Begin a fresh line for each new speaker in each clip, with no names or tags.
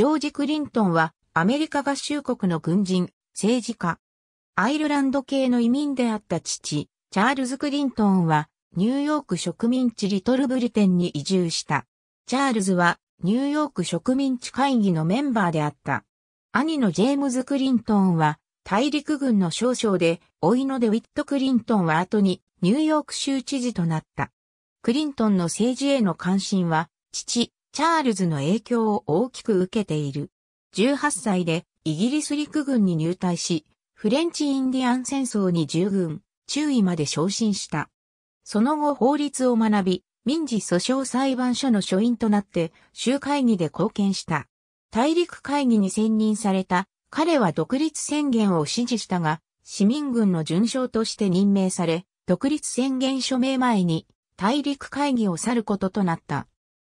ジョージ・クリントンはアメリカ合衆国の軍人、政治家。アイルランド系の移民であった父、チャールズ・クリントンはニューヨーク植民地リトルブリテンに移住した。チャールズはニューヨーク植民地会議のメンバーであった。兄のジェームズ・クリントンは大陸軍の少将で、老いのデウィット・クリントンは後にニューヨーク州知事となった。クリントンの政治への関心は、父、チャールズの影響を大きく受けている。18歳でイギリス陸軍に入隊し、フレンチ・インディアン戦争に従軍、中尉まで昇進した。その後法律を学び、民事訴訟裁判所の所員となって州会議で貢献した。大陸会議に選任された彼は独立宣言を支持したが、市民軍の順将として任命され、独立宣言署名前に大陸会議を去ることとなった。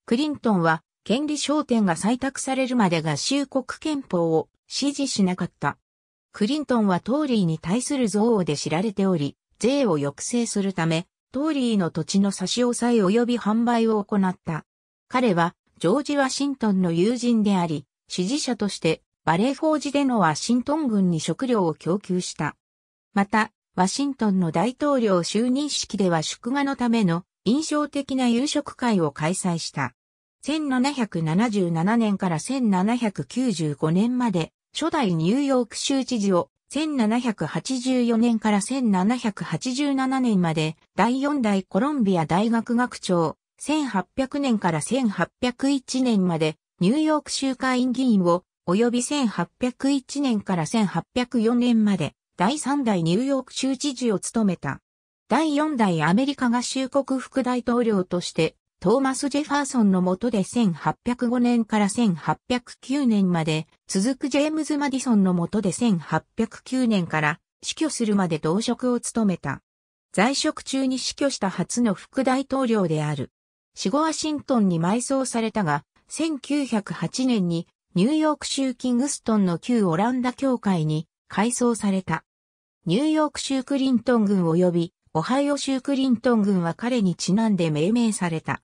クリントンは、権利焦点が採択されるまで合衆国憲法を支持しなかった。クリントンはトーリーに対する憎悪で知られており、税を抑制するため、トーリーの土地の差し押さえ及び販売を行った。彼は、ジョージ・ワシントンの友人であり、支持者として、バレーフォージでのワシントン軍に食料を供給した。また、ワシントンの大統領就任式では祝賀のための印象的な夕食会を開催した。1777年から1795年まで初代ニューヨーク州知事を1784年から1787年まで第4代コロンビア大学学長、1800年から1801年までニューヨーク州会員議員を及び1801年から1804年まで第3代ニューヨーク州知事を務めた。第4代アメリカ合衆国副大統領として、トーマス・ジェファーソンの下で1805年から1809年まで続くジェームズ・マディソンの下で1809年から死去するまで同職を務めた。在職中に死去した初の副大統領である。死後ワシントンに埋葬されたが、1908年にニューヨーク州キングストンの旧オランダ教会に改装された。ニューヨーク州クリントン軍及びオハイオ州クリントン軍は彼にちなんで命名された。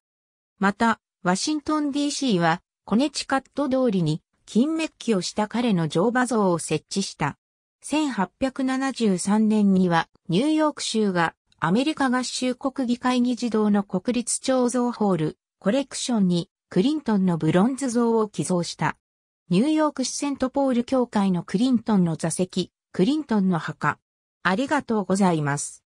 また、ワシントン DC は、コネチカット通りに、金メッキをした彼の乗馬像を設置した。1873年には、ニューヨーク州が、アメリカ合衆国議会議事堂の国立彫像ホール、コレクションに、クリントンのブロンズ像を寄贈した。ニューヨーク市セントポール協会のクリントンの座席、クリントンの墓。ありがとうございます。